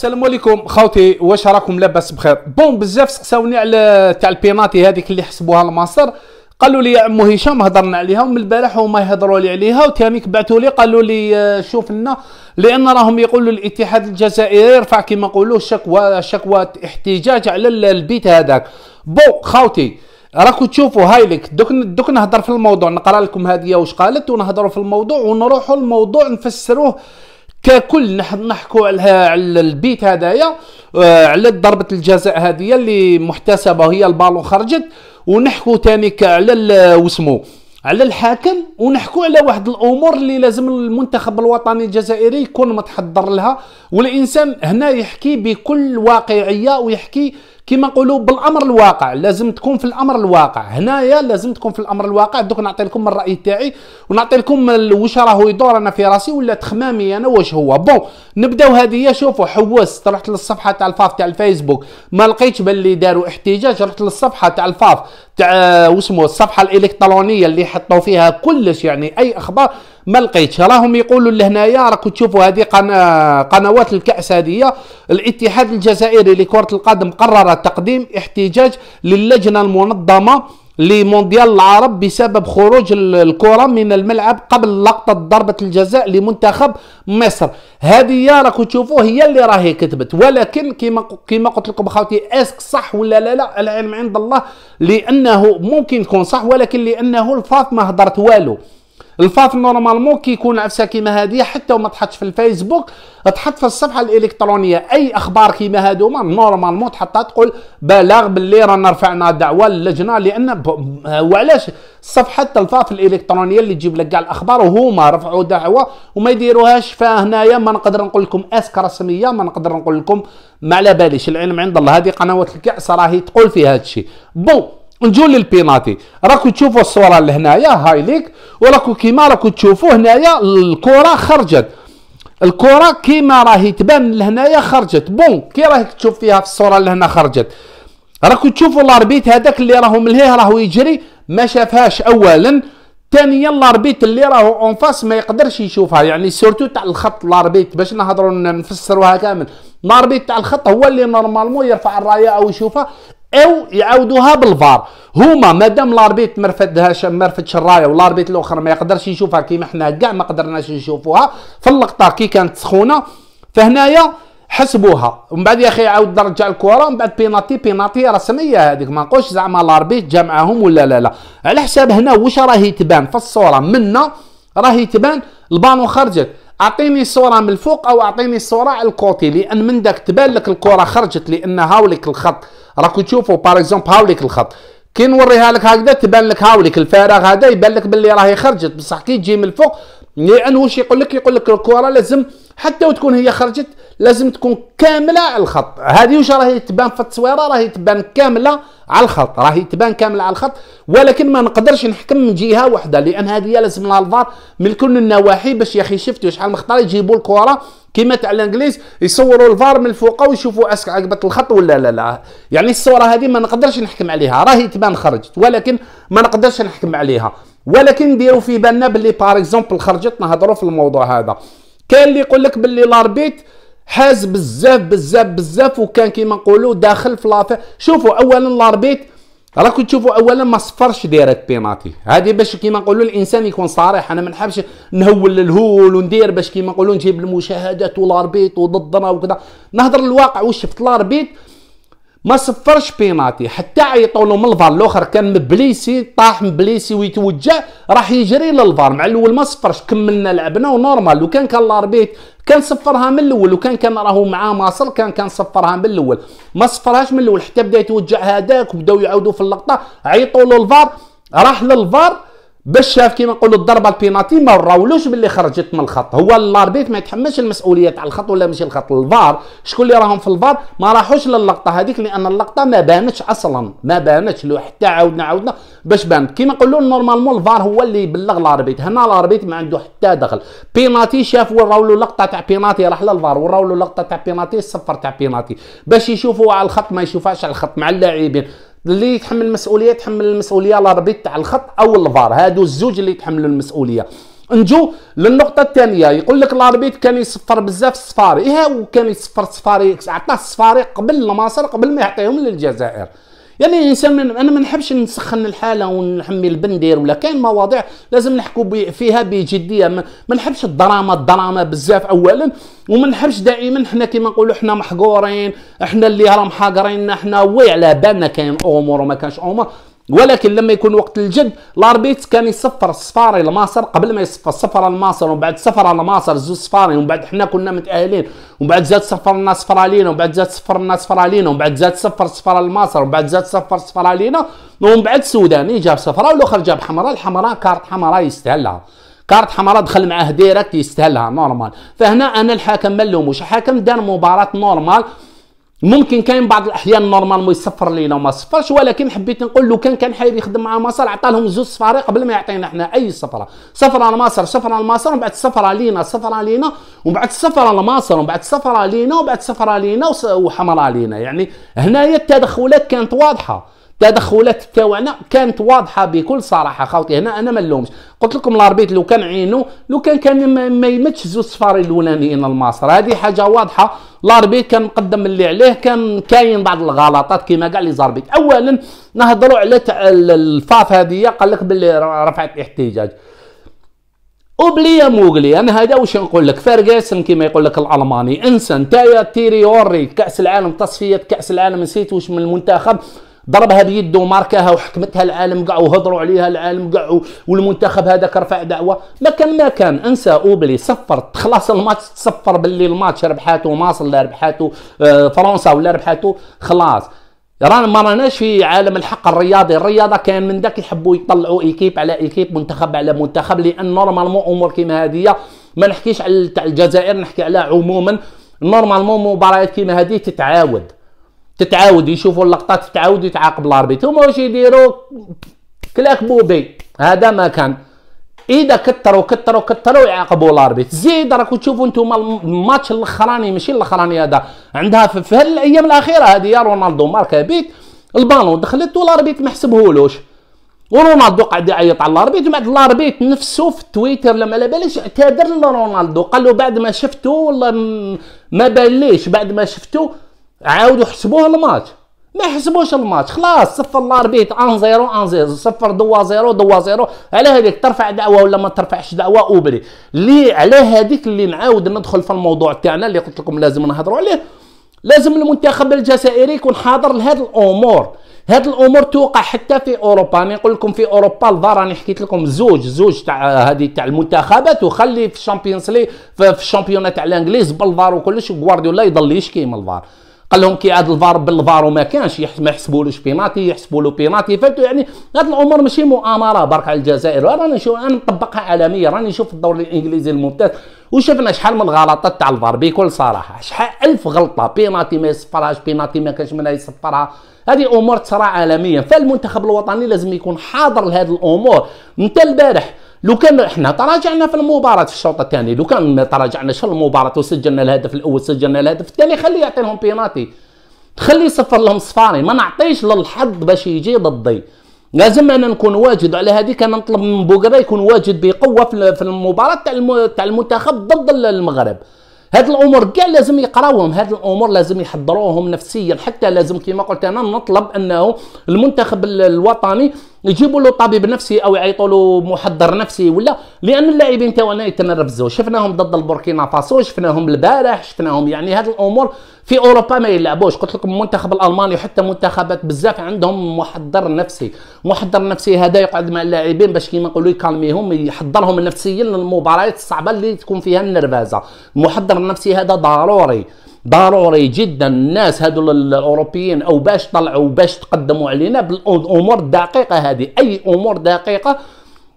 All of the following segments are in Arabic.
السلام عليكم خوتي واش راكم لاباس بخير بون بزاف سقساوني على تاع البيناتي هذيك اللي حسبوها المصر قالوا لي يا عمو هشام هضرنا عليها ومن البارح هما يهضروا لي عليها وتانيك بعثوا لي قالوا لي آه، شوف لنا لان راهم يقولوا الاتحاد الجزائري يرفع كما نقولوا شكوى شكوى احتجاج على البيت هذاك بون خوتي راكو تشوفوا هايلك دوك دوك نهضر في الموضوع نقرا لكم هذه واش قالت ونهضروا في الموضوع ونروحوا الموضوع نفسروه ككل نحكوا على البيت هذايا آه، على ضربه الجزاء هذه اللي محتسبه هي البالون خرجت ونحكوا ثاني على وسمو على الحاكم ونحكوا على واحد الامور اللي لازم المنتخب الوطني الجزائري يكون متحضر لها والانسان هنا يحكي بكل واقعيه ويحكي كما نقولوا بالامر الواقع لازم تكون في الامر الواقع هنايا لازم تكون في الامر الواقع دوك نعطي لكم الراي تاعي ونعطي لكم واش راهو يدور انا في راسي ولا تخمامي انا واش هو بون نبداو هذه شوفوا حوست رحت للصفحه تاع الفاف تاع الفيسبوك ما لقيتش باللي داروا احتجاج رحت للصفحه تاع الفاف تاع آه، واسمه الصفحه الالكترونيه اللي حطوا فيها كلش يعني اي اخبار ما لقيتش راهم يقولوا لهنايا راكم تشوفوا هذه قنا... قنوات الكاس هذه الاتحاد الجزائري لكره القدم قرر تقديم احتجاج للجنه المنظمه لمونديال العرب بسبب خروج الكره من الملعب قبل لقطه ضربه الجزاء لمنتخب مصر هذه راكم تشوفوا هي اللي راهي كتبت ولكن كما كما قلت لكم اخوتي اسك صح ولا لا لا العلم عند الله لانه ممكن يكون صح ولكن لانه الفاطمه ما هضرت والو الفاف نورمالمون كي يكون عفسه كيما هذه حتى وما تحطش في الفيسبوك تحط في الصفحه الالكترونيه اي اخبار كيما ما نورمالمون تحطها تقول بلاغ باللي رانا رفعنا دعوه للجنه لان وعلاش صفحه الفاف الالكترونيه اللي تجيب لك كاع الاخبار وهما رفعوا دعوه وما يديروهاش فهنايا ما نقدر نقول لكم اسك رسميه ما نقدر نقول لكم ما على باليش العلم عند الله هذه قنوات الكاس راهي تقول في هذا الشيء بون نجو للبيناتي راكو تشوفوا الصوره لهنايا هاي ليك وراكو كيما راكو تشوفوا هنايا الكره خرجت الكره كيما راهي تبان لهنايا خرجت بون كي راهي تشوف فيها في الصوره لهنا خرجت راكو تشوفوا الاربيت هذاك اللي راهو ملهيه راهو يجري ما شافهاش اولا ثانيا الاربيت اللي راهو اون فاس ما يقدرش يشوفها يعني سورتو تاع الخط الاربيت باش نهضروا نفسروها كامل الاربيت تاع الخط هو اللي نورمالمون يرفع الرايه او يشوفها او يعاودوها بالفار هما مادام لاربيت ما رفدهاش ما رفدش الرايه والاربيت الاخر ما يقدرش يشوفها كيما حنا كاع ما قدرناش نشوفوها في اللقطه كي كانت سخونه فهنايا حسبوها ومن بعد يا اخي عاود رجع الكره ومن بعد بيناتي بيناتي رسميه هذيك ما نقولش زعما لاربيت جمعهم معاهم ولا لا لا على حساب هنا واش راهي تبان في الصوره منا راهي تبان البانو خرجت اعطيني الصوره من الفوق او اعطيني الصوره على الكوتي لان من داك تبان لك الكره خرجت لان هاوليك الخط راكو تشوفوا باغ اكزومبل الخط كي نوريها لك هكذا تبان لك هاوليك الفراغ هذا يبان لك باللي راهي خرجت بصح كي تجي من الفوق لان واش يقول لك يقول لك الكره لازم حتى وتكون هي خرجت لازم تكون كامله على الخط هذه واش راهي تبان في التصويره راهي تبان كامله على الخط راهي تبان كامله على الخط ولكن ما نقدرش نحكم من جهه واحده لان هذه لازم لها الفار من كل النواحي باش يا اخي شفتوا شحال مخطر يجيبوا الكره كما تاع الانجليز يصوروا الفار من الفوق ويشوفوا اسك عقبه الخط ولا لا لا يعني الصوره هذه ما نقدرش نحكم عليها راهي تبان خرجت ولكن ما نقدرش نحكم عليها ولكن نديروا في بالنا باللي بار اكزومبل خرجت نهضروا في الموضوع هذا كاين اللي يقول لك باللي لاربيت حاز بزاف بزاف بزاف وكان كيما نقولوا داخل في لافي شوفوا اولا لاربيت راكم تشوفوا اولا ما صفرش دايرك بيناتي هذه باش كيما نقولوا الانسان يكون صريح انا ما نحبش نهول الهول وندير باش كيما نقولوا نجيب المشاهدات والاربيت وضدنا وكذا نهضر الواقع وشفت شفت ما صفرش بيناتي حتى عيطوا له من الفار الاخر كان مبليسي طاح مبليسي ويتوجع راح يجري للفار مع الاول ما صفرش كملنا لعبنا ونورمال وكان كان الاربيت كان صفرها من الاول وكان كان راهو معاه ماصل كان كان صفرها من الاول ما صفرهاش من الاول حتى بدا يتوجع هذاك وبداو يعاودوا في اللقطه عيطوا له الفار راح للفار باش شاف كيما نقولوا الضربه البيناتي ما راولوش باللي خرجت من الخط هو الاربيت ما يتحملش المسؤوليه تاع الخط ولا ماشي الخط الفار شكون اللي راهم في الفار ما راحوش للقطه هذيك لان اللقطه ما بانتش اصلا ما بانتش لو حتى عاودنا عاودنا باش بانت كيما نقولوا نورمالمون الفار هو اللي يبلغ الاربيت هنا الاربيت ما عنده حتى دخل بيناتي شاف وين لقطه تاع بيناتي راح للفار وين لقطه تاع بيناتي الصفر تاع بيناتي باش يشوفوا على الخط ما يشوفهاش على الخط مع اللاعبين اللي يتحمل المسؤوليه يتحمل المسؤوليه الربيط تاع الخط او الفار هادو الزوج اللي يتحملوا المسؤوليه نجو للنقطة الثانية يقول لك الاربيت كان يصفر بزاف الصفاري، إيه وكان يصفر الصفاري عطاه الصفاري قبل المصر قبل ما يعطيهم للجزائر، يعني الانسان من انا ما نحبش نسخن الحاله ونحمي البندير ولا كاين مواضيع لازم نحكوا فيها بجديه ما نحبش الدراما الدراما بزاف اولا وما نحبش دائما حنا كيما نقولوا حنا محقورين حنا اللي راه محقريننا حنا وي على بالنا كاين امور وما كانش امور ولكن لما يكون وقت الجد لاربيت كان يصفر الى مصر قبل ما يصفر صفر لمصر ومن بعد صفر لمصر زوج صفارين ومن بعد حنا كنا متاهلين ومن بعد زاد صفر لنا صفر لينا ومن بعد زاد صفر لنا صفر لينا ومن بعد زاد صفر صفر لمصر ومن بعد زاد صفر صفر لينا ومن بعد السوداني جاب صفراء والاخر جاب حمراء الحمراء كارت حمراء يستاهلها كارت حمراء دخل معاه ديريكت يستاهلها نورمال فهنا انا الحاكم ما نلوموش الحاكم دار مباراه نورمال ممكن كاين بعض الاحيان نورمالمون يصفر لينا وما سفرش ولكن حبيت نقول لو كان كان حاير يخدم مع مصر عطى لهم زوج صفاري قبل ما يعطينا احنا اي صفره صفره لمصر صفره لمصر ومن بعد صفره لينا صفره لينا ومن بعد صفره لمصر ومن بعد صفره لينا ومن بعد صفره لينا وحمراء لينا يعني هنايا التدخلات كانت واضحه التدخلات تاعنا كانت واضحه بكل صراحه خاوتي هنا انا ما نلومش قلت لكم الاربيت لو كان عينو لو كان كان ما يمتش زوج صفار الاولانيين لمصر هذه حاجه واضحه الاربيت كان مقدم اللي عليه كان كاين بعض الغلطات كما كاع لي زاربيت اولا نهضروا على الفاف هذه قال لك باللي رفعت احتجاج اوبلي موغلي انا هذا واش نقول لك فيرغسن كما يقول لك الالماني انسى تايا تيري هوري كاس العالم تصفيه كاس العالم نسيت واش من المنتخب ضربها بيده وماركاها وحكمتها العالم كاع وهضروا عليها العالم كاع والمنتخب هذاك رفع دعوه ما كان ما كان انسى اوبلي صفر تخلص الماتش تصفر باللي الماتش ربحاته ماصل لا ربحاته آه، فرنسا ولا ربحاته خلاص رانا ما راناش في عالم الحق الرياضي الرياضه كان من داك يحبوا يطلعوا ايكيب على ايكيب منتخب على منتخب لان نورمالمون امور كيما هذه ما نحكيش على تاع الجزائر نحكي على عموما نورمالمون مباريات كيما هذه تتعاود تتعاود يشوفوا اللقطات تتعاود يتعاقب الاربيت هما واش يديروا كلاك بوبي هذا ما كان اذا كثروا كثروا كثروا يعاقبوا الاربيت زيد راكم تشوفوا نتوما الماتش الاخراني ماشي الاخراني هذا عندها في الايام الاخيره هذه رونالدو ماركا بيت البالون دخلت والاربيت ما حسبهولوش ورونالدو قاعد يعيط على الاربيت ومن بعد الاربيت نفسه في تويتر لما على باليش اعتذر لرونالدو قال له بعد ما شفته ما باليش بعد ما شفته عاودوا حسبوه الماتش ما يحسبوش الماتش خلاص صفر لاربيت ان زيرو ان زيرو صفر دوا زيرو دوا زيرو على هذيك ترفع دعوه ولا ما ترفعش دعوه اوبري اللي على هذيك اللي نعاود ندخل في الموضوع تاعنا اللي قلت لكم لازم نهضروا عليه لازم المنتخب الجزائري يكون حاضر لهذ الامور هاد الامور توقع حتى في اوروبا انا نقول لكم في اوروبا الفار راني حكيت لكم زوج زوج تاع هذه تاع المنتخبات وخلي في الشامبيونز لي في الشامبيونات تاع الانجليز بالفار وكلش وغوارديولا يضل يشكي من الفار قال لهم كي عاد الفار بالفار وما كانش ما يحسبولوش بيناتي يحسبولو بيناتي فهمتوا يعني هاد الامور ماشي مؤامره برك على الجزائر رانا نشوف انا نطبقها عالميا راني نشوف الدوري الانجليزي الممتاز وشفنا شحال من الغلطات تاع الفار بكل صراحه شحال الف غلطه بيناتي ما يصفرهاش بيناتي ما كانش منها يصفرها هذه امور تصرى عالميا فالمنتخب الوطني لازم يكون حاضر لهذه الامور انت البارح لو كان احنا تراجعنا في المباراه في الشوط الثاني لو كان ما تراجعناش في المباراه وسجلنا الهدف الاول سجلنا الهدف الثاني خليه يعطيهم بيناتي خليه يصفر لهم صفاري ما نعطيش للحظ باش يجي ضدي لازم انا نكون واجد على هذيك انا نطلب من بوغرا يكون واجد بقوه في المباراه تاع تاع المنتخب ضد المغرب هاد الامور كاع لازم يقراوهم هاد الامور لازم يحضروهم نفسيا حتى لازم كما قلت انا نطلب انه المنتخب الوطني يجيبوا له طبيب نفسي او يعيطوا له محضر نفسي ولا لان اللاعبين تاعنا يتنرفزوا شفناهم ضد البوركينا فاسو شفناهم البارح شفناهم يعني هذه الامور في اوروبا ما يلعبوش قلت لكم المنتخب الالماني وحتى منتخبات بزاف عندهم محضر نفسي محضر نفسي هذا يقعد مع اللاعبين باش كيما نقولوا يكالميهم يحضرهم نفسيا للمباريات الصعبه اللي تكون فيها النرفزه المحضر النفسي هذا ضروري ضروري جدا الناس هذول الاوروبيين او باش طلعوا باش تقدموا علينا بالامور الدقيقه هذه اي امور دقيقه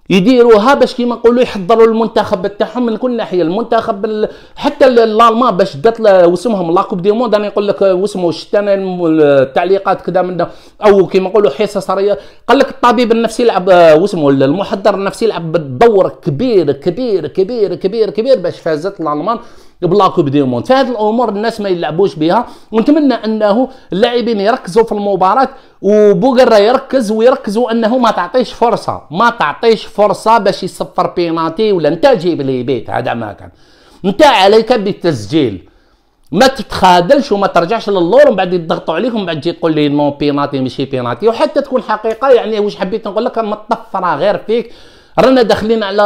يديروها باش كيما نقولوا يحضروا المنتخب تاعهم من كل ناحيه المنتخب حتى الالمان باش دات وسمهم لاكوب دي موند انا نقول لك وسمو شفت انا التعليقات كذا من او كيما نقولوا حصص قال لك الطبيب النفسي يلعب وسمو المحضر النفسي يلعب دور كبير كبير كبير كبير كبير باش فازت الالمان بلاكو بديمون فهذه الامور الناس ما يلعبوش بها ونتمنى انه اللاعبين يركزوا في المباراه وبوغرا يركز ويركزوا انه ما تعطيش فرصه ما تعطيش فرصه باش يصفر بيناتي ولا انت جيب لي بيت هذا ما كان انت عليك بالتسجيل ما تتخادلش وما ترجعش للور ومن بعد يضغطوا عليك ومن بعد تجي تقول لي نو بيناتي ماشي بيناتي وحتى تكون حقيقه يعني واش حبيت نقول لك ما الطفره غير فيك رانا داخلين على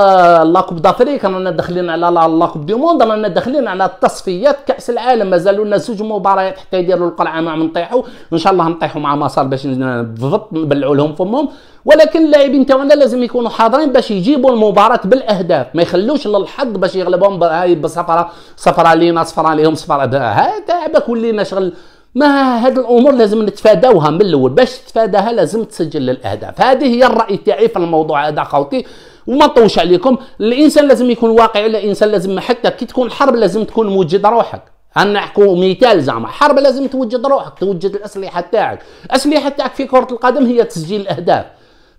لاكوب دافريك رانا داخلين على لاكوب دي موند رانا داخلين على التصفيات كاس العالم مازالوا لنا زوج مباريات حتى يديروا القرعه ما عم نطيحوا ان شاء الله نطيحوا مع مصر باش بالضبط نبلعوا لهم فمهم ولكن اللاعبين تاعنا لازم يكونوا حاضرين باش يجيبوا المباراه بالاهداف ما يخلوش للحظ باش يغلبهم هاي بصفره صفره لينا صفره لهم صفره هذا ولينا شغل ما هاد الامور لازم نتفاداوها من الاول باش تتفاداها لازم تسجل الاهداف هذه هي الراي تاعي في الموضوع هذا خوتي وما نطوش عليكم الانسان لازم يكون واقعي الانسان لازم حتى كي تكون حرب لازم تكون موجد روحك انا نحكو مثال زعما حرب لازم توجد روحك توجد الاسلحه تاعك الاسلحه تاعك في كره القدم هي تسجيل الاهداف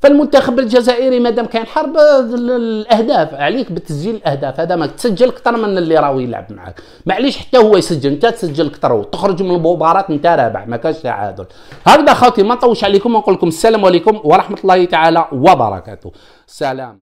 فالمنتخب الجزائري مادام كاين حرب الاهداف عليك بتسجيل الاهداف هذا ما تسجل اكثر من اللي راهو يلعب معاك معليش حتى هو يسجل انت تسجل اكثر وتخرج من المباراه انت رابح ما كانش تعادل هكذا خاوتي ما نطولش عليكم ونقول لكم السلام عليكم ورحمه الله تعالى وبركاته سلام